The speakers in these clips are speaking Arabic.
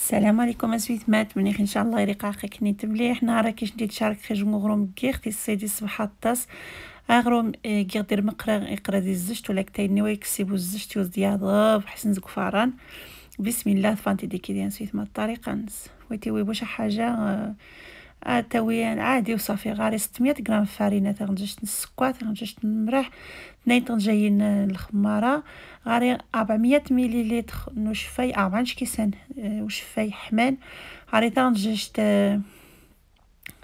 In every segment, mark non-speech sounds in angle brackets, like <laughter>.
السلام عليكم اسويت مات منيح ان شاء الله يريق خيك نيت مليح نهارك كيش ندير تشارك خرج غروم كي ختي السيدي صباح الطاس اغروم آه، كي غدير مقرا يقرا دي الزشت ولا كتاي نوا يكسبو يوز ديال ضاب حسن زكفاران بسم الله فانتي ديكي ديان سويت مات الطريقه نس ويتي ويبو واش حاجه آه، التويان عادي وصافي غاري 600 غرام فارينه تنجيش نسكوها تنجيش نمرح اثنين تنجيين الخماره غاري 400 مليليتر نو شفاي 4 كيسان آه، وشفاي حمان غاري تنجيش آه،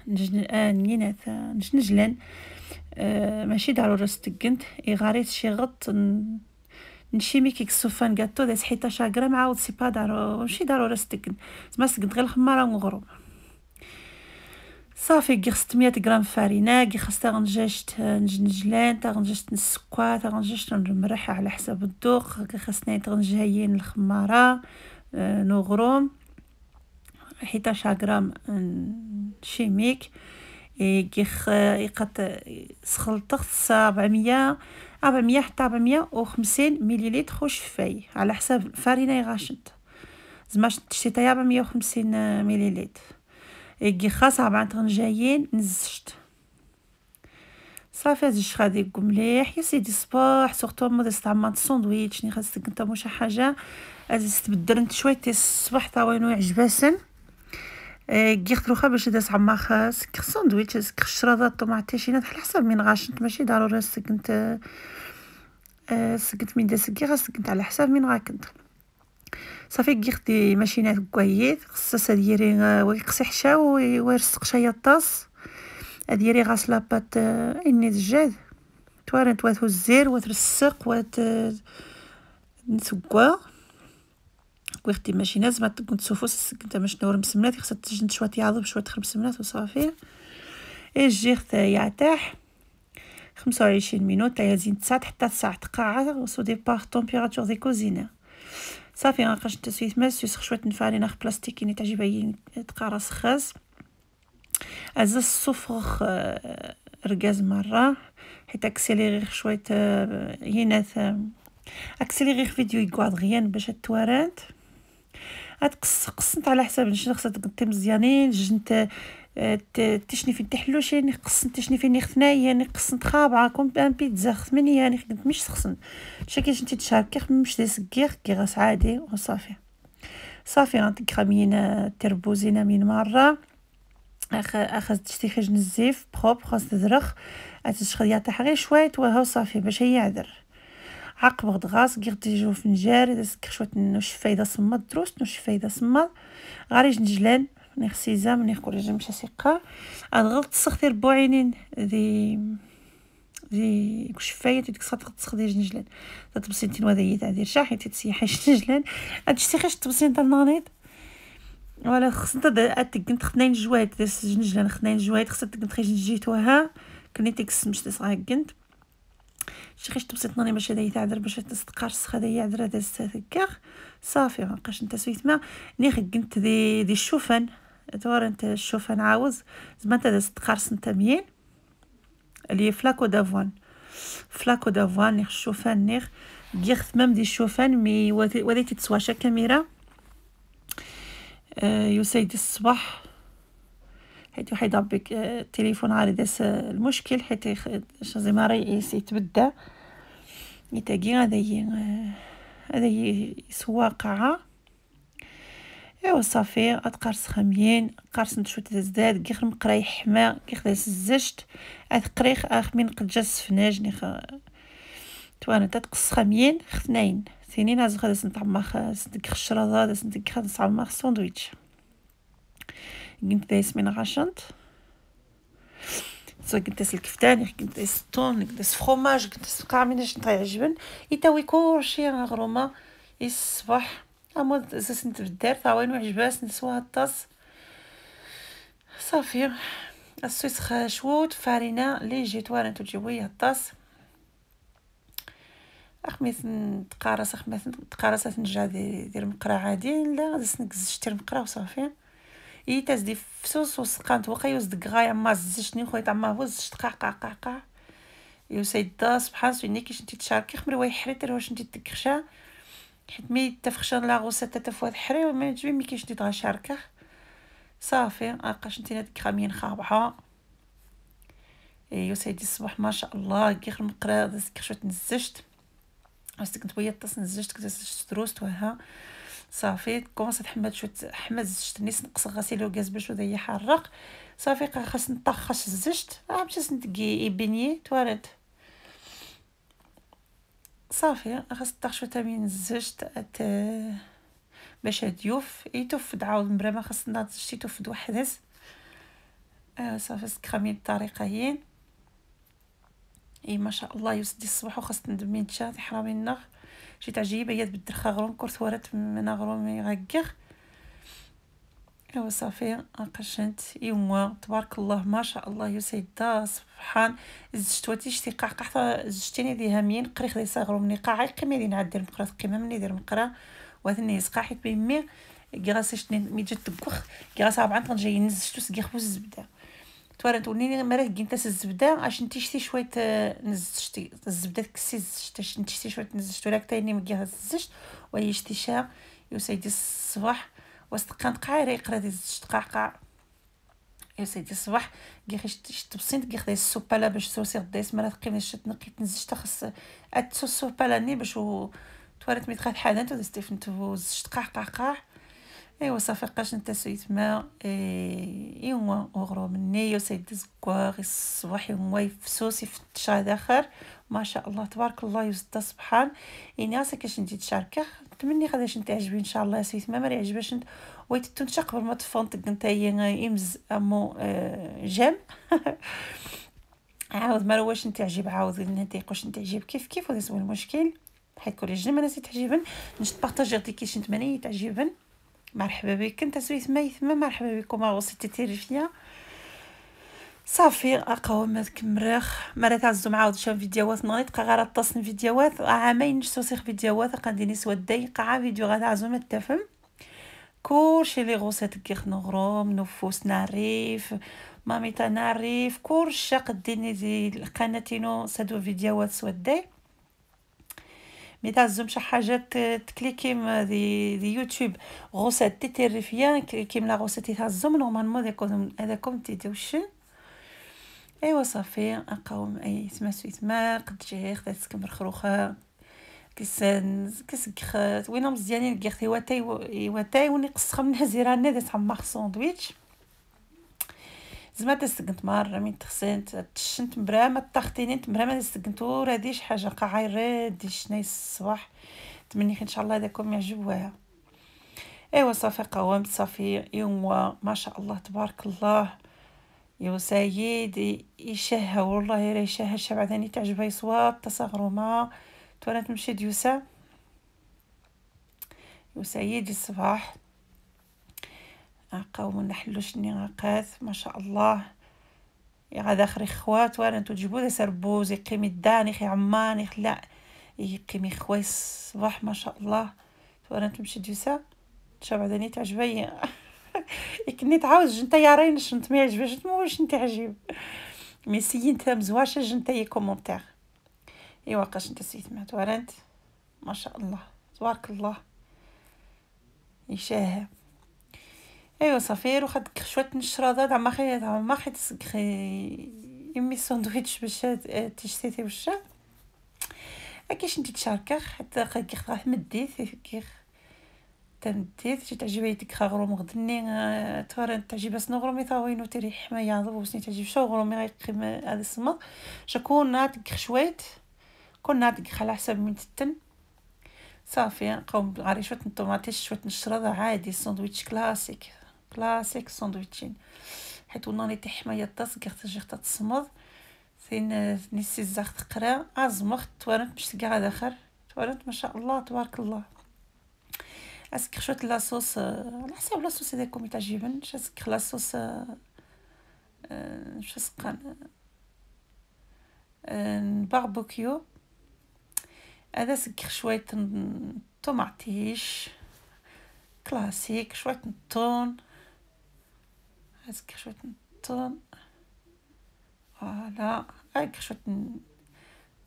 نجنين آه، نجنجلن ماشي ضروري ستقنت اي غاري شي غط نشيمي كيك سوفان كاطو داس 11 غرام عاود سي با ضروري ماشي ضروري ستقنت زعما ستقنت غير الخماره ونغرب صافي كي خصت 100 غرام فارينة كي خص غنجاج نجنجلان تا غنجاج نسكا تا غنجاج نمرح على حسب الذوق كي خصني تغنجهيين الخمارة آه، نغروم حيتاش غرام شيميك خ يقط سخلطة 400 400 حتى 450 مليلتر وشفاي على حساب الفارينة يغاشنت زعما شتي تايا خمسين مليليتر يجي خاص عبعتغن جايين نزشت صافي هاد الشيخ غادي مليح يا سيدي صباح سورتو ما استعملت الساندويتش ني خاصك نتا مو شي حاجه هاد تبدل انت شويه الصباح تا وينو يعجباسن كي خلوخه باش داس عما خاص الساندويتش خصك الشراضات الطماطيشينات على حسب من غاشنت ماشي ضروري سكنت سكنت من داسك كي خاصك على حسب من غاكنت صافي كي خدي ماشينات كواهيت خصها ديري آه، ويقصي حشا ويرسق شاي الطاس ديري غاسلة بات آه، اني توارن توارنت الزير وترسق وت آه، نسقوا كي خدي ماشينات زعما كنت سوفوس انت باش نور مسمنات خصها تجند شويه يعضب شويه تخرب مسمنات وصافي اجي خدا يعتاح 25 مينوت يزيد 9 حتى 9 قاعه وسو دي بار طومبيراتور دي كوزينير صافي غنقاش التسويت مازسوس خشوة نفاريناخ بلاستيك ني تعجبها هي تقارص خاز أزا الصفغ آه، رقاز مرة حيت اكسيليغي شوية آه، يناث آه، غير فيديو يقعد غيان باش التوارات عاد قصنت على حساب شنو خصها تقدي مزيانين جنت آه، تشني فين يعني قصنت تشني فين خثنايا يعني قصنت خابعه كون بان بيتزا خثمنيا يعني خدمت مش خصن شاكي جنتي تشاركي كي خممش دي سكيخ كي غاس عادي وصافي صافي كرامينا تربوزينا من مره اخ اخذت شتي خجن نزيف بخوب خاص تزرخ عاد تشخل يعطيها غير شويه وها وصافي باش هي عذر عقب غد غاس قرد يجو فنجار اذا سك شويه نوش فايده صمد دروس نوش فايده صمد غاريج نجلان نيخ سيزا منيخ كوريجا مشا سيقا غلط تسخ عينين بوعينين ذي ذي كشفاية ديك الصاد تسخ جنجلان نجلان تبسين تنوا ذي تاع دير شاحي تسيحي <laughs> نجلان هاد الشيخاش تبسين ولا النانيض ولا اتك تقن خنين جواد داس جنجلان خنين جواد خصنت تقن تخيج نجيتوها كني تكسمش تسعى قنت شي خيش تبسيط ناري باش هذا يتعذر باش السخ هذا يعذر هذا كاع صافي غنبقاش نتا سويت ما ني خقنت دي دي الشوفان دور نتا الشوفان عاوز زعما نتا قرص نتا ميين اللي فلاكو دافوان فلاكو دافوان ني الشوفان ني غير ثمام دي الشوفان مي وليتي تسوا شا كاميرا آه، يو يسيد الصباح حيت واحد ربك آه، التليفون غادي داس آه، المشكل حيت زي ما رئيس يتبدا يتاقي هذا آه، هذا يسوى قاعه ايوا صافي اتقرص خميين قرص نتشو تزداد كي خرم قراي حما كي خداس الزجت اتقريخ اخ من قد جس فناج نخ توانا تتقص خميين خثنين سنين هاز خلاص نتعمخ سنتك خشرة داس سنتك خلاص عمخ ساندويتش قمت دايس من غشنت سو قد الكفتان قد داس الطون قد داس فخوماج قد داس قاميناش نتا يعجبن يتاوي كلشي غروما الصباح اما اساس نتبدار طاوين وعجباس نسوا الطاس صافي السويس خشوت فارينة لي جيتوار نتو تجيبو ليا الطاس أخميس نتقارص خميس نتقارص تنجا دير مقرا عادي لا زاس نكزش دير مقرا وصافي اي دي فسوس وسقانت وقا يوزدك غايا ما زشني خويا طما قاع قاع قع قع قع سيدا سبحان سويني كيش نتي تشاركي خمر واي حري تر واش نتي تكخشا حيت مي تفخشان لا غوسة تتفوات حري وما جوي مي كيش نتي تغشاركه صافي اقاش نتي نتكرامين خابحه سيدي الصباح ما شاء الله كي خرم قرا كشوت نزشت كنت ويا طاس نزجت كنت دروست وها صافي كونس تحمد شو تحمز نيس نقص غسيل وغاز باش ودا يحرق صافي قا خاص نطخش الزشت راه باش نتقي ابني توالد صافي خاص نطخش تامين الزشت ات باش يديوف يتوف عاود المرا ما خاص ناض الزشت يتوفد وحدس آه صافي سكرامي الطريقين اي ما شاء الله يسدي الصباح وخاص ندمي نتشا تحرامي النخ شي عجيبه هي تبدل غروم كورس ورات من غرومي غكغ ايوا صافي اقشنت ايوا تبارك الله ما شاء الله يسيدا سبحان واتي شتي قعقع زجتيني ديها مين قري خدي صغرو مني قاعي قيمه نعاد ندير مقرا قيمه مني دير مقرا وثني يسقع حيت بيمي كي شتني مي جات تكوخ كي غاس عبعان تنجي نزجتو سكي خبوز الزبده توارد تولي مرات كينتاس الزبده اش شتي شويه آه، شتي الزبده تكسي زشت اش شتي شويه نزشت ولا كتايني مكيها الزشت وهي يا سيدي الصباح وسط دقاع رايق راه دي تقعقع قعقع سيدي الصباح كي خشت شت بسيط كي خدي السوبالا باش سوسي غدايس مرات قيمه شت تنزت شتا خص اتسو السوبا لاني باش و توارت ميتخات حالات ودستيفنت وزشت قعقع قع. ايوا صافي قاش نتا ما ايوا اوغرو مني سيد زكوار الصباح يوم يفسوس يفتش داخر ما شاء الله تبارك الله يزد سبحان يعني راسك كاش نتي تشاركه نتمنى غادي نتا عجبي ان شاء الله سويت ما ما عجباش نت ويت نتا قبل ما تفنطق هي امز امو آه، جام <laughs> عاود ما واش نتعجب عاود يقوش نتا نتعجب كيف كيف ولا هو المشكل حيت كل جنب انا تعجبن نشت بارطاجيغ ديك كيش نتمنى يتعجبن مرحبا انت سويت ما يثما مرحبا بكم غوصيتي تيريفيا صافي اقاو ما كمرخ مرة تعزو معاود شان فيديوهات نغني تبقى غير تصن فيديوهات عامين نشتو سيخ فيديوهات قنديني سوا دايقة فيديو غا عزو ما تفهم كلشي لي غوصات كيخ نغروم نفوس نعريف مامي تنعريف كلشي قديني دي القناتينو سادو فيديوهات سوا دايق مي تهزو مشي حاجات تكليكيم دي, دي يوتيوب غوسات تي تي ريفيان كليكيم لا غوسات تهزم نورمالمون هذاكم تي تيدوشن ايوا صافي اقاوم اي سما سويت ما قد جي خدات سكم الخروخه كيسان كسكخات وينهم مزيانين كيختي واتاي واتاي ونقصخ من هزيرانا ذات عمار ساندويتش زعما تسكنت مره من تخسنت تشنت مبرامه تخطيني مبرامه تسكنتو شي حاجه قاعي دي شناي الصباح نتمنى ان شاء الله داكم يعجبوها ايوا صافي قوامت صافي يوم ما شاء الله تبارك الله يا سيدي يشهى والله راه يشهى الشبع ثاني تعجبها يصوات تصغروا ما توانا تمشي ديوسا يا سيدي الصباح قوم نحلو شني غاقات ما شاء الله غادا خري خوات وانا نتو تجيبو سربوز يقيمي داني خي عماني لا يقيمي خويس صباح ما شاء الله وانا تمشي دوسا تشابع داني تعجبي <laughs> يكني تعاوز جنتا يا رين شنت ما يعجبش ما واش انت عجيب مي سي انت مزواش جنتا يا كومونتير ايوا قاش انت سيت ما تورنت ما شاء الله تبارك الله يشاهد ايوا صافي روح شويه النشراضات عما خي عما خي تسقخي يمي ساندويتش باش تشتيتي باش كيش نتي تشاركخ حتى كيخ راح مديت كيخ تمديت شي تعجب يديك غروم غدني تورا تعجب اسنو غرومي ثاوينو تري حما عضو وسني تعجب شو غرومي غيقيم هذا السمض شكون نات شويت كون نات على حسب من تتن صافي نقوم غاري شويه الطوماطيش شويه الشرده عادي ساندويتش كلاسيك كلاسيك ساندويتشين حيت وناني تي الطاس تصغيغ تجي تصمد سين نسي الزاخ تقرا ازمخ آه، توانت مش كاع داخل توانت ما شاء الله تبارك الله اسكر لا صوص آه، على حساب لاصوص هذاكم صوص آه، اسكر لاصوص ان باربوكيو هذا سكر شويه طوماطيش كلاسيك شويه طون عايز شوية نطن فوالا آه، هاك شوية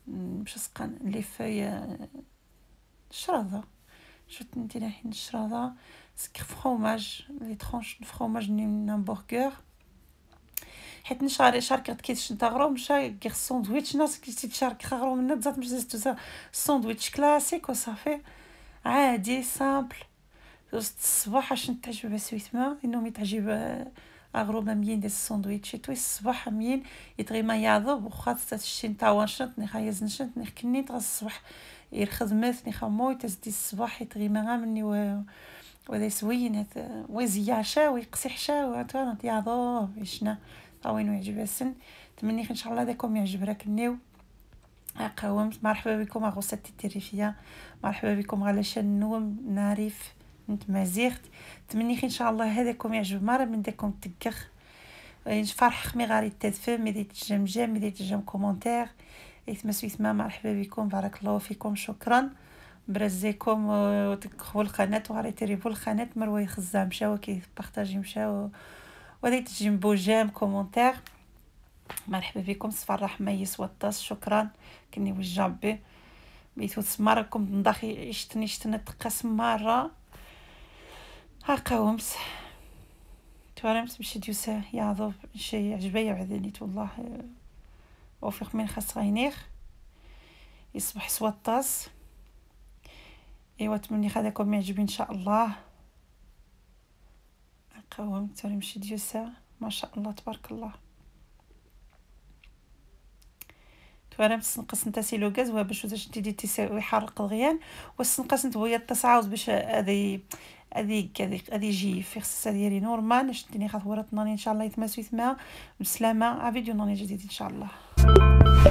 نمشي سقان لي فاي الشرادة آه، شوت ندير حين الشرادة سكر فخوماج لي تخونش فخوماج من همبرغر حيت نشاري شاركة كيتش نتاغرو مشا كيغ الساندويتش ناس كيتي تشارك خاغرو منا بزاف مش زيزتو الساندويتش كلاسيك وصافي عادي سامبل الصباح اش نتعجب بسويت ما انهم يتعجب آه، غروبة ميين ديال الساندويتش تو الصباح ميين يتغيما يعضب وخا تتشي نطاونشنت ني نيخ كني كنيت الصباح يرخز نيخا موي تزدي الصباح يتغي ما غامني و وذي سوين هت ويزي عشا ويقسي حشا وعطوانا يعضو يشنا طاوين ويعجب السن تمنيخ ان شاء الله داكم يعجب راك النيو قومت مرحبا بكم اغوصتي التريفيه مرحبا بكم على شان نوم ناريف نتمازيغت تمنيخ ان شاء الله هذاكم يعجب مرة من داكم تكخ آه، فرح خمي غاري التدفم ميدي جم جام ميدي تجم كومنتير يتمسو يتما مرحبا بكم بارك الله فيكم شكرا برزيكم آه، وتكخو القناة وغاري تريبو القناة مروا خزا مشاو كي بختاجي مشاو وغادي بو جام كومنتير مرحبا بكم صفرح ما يسوى الطاس شكرا كني وجه بي بيتو تسماركم نضخي عشتني شتنا تقاس مره هاكا ومس توارمت مشي ديوسا يعضب شي عجبايا وعذانيت والله وفق من خاص غينيخ يصبح سوا الطاس ايوا تمني هذاكم يعجبني ان شاء الله قوام تاني مشي ديوسا ما شاء الله تبارك الله تورم سنقص نتا سيلو غاز وباش باش واش تدي و حرق الغيان سنقص تنقص بويا التصاوز باش هذه هذيك هذيك هذي جي في خصها ديالي نورمال شديني خطوة راه ان شاء الله يتماسو يتما بالسلامة فيديو ناني جديد ان شاء الله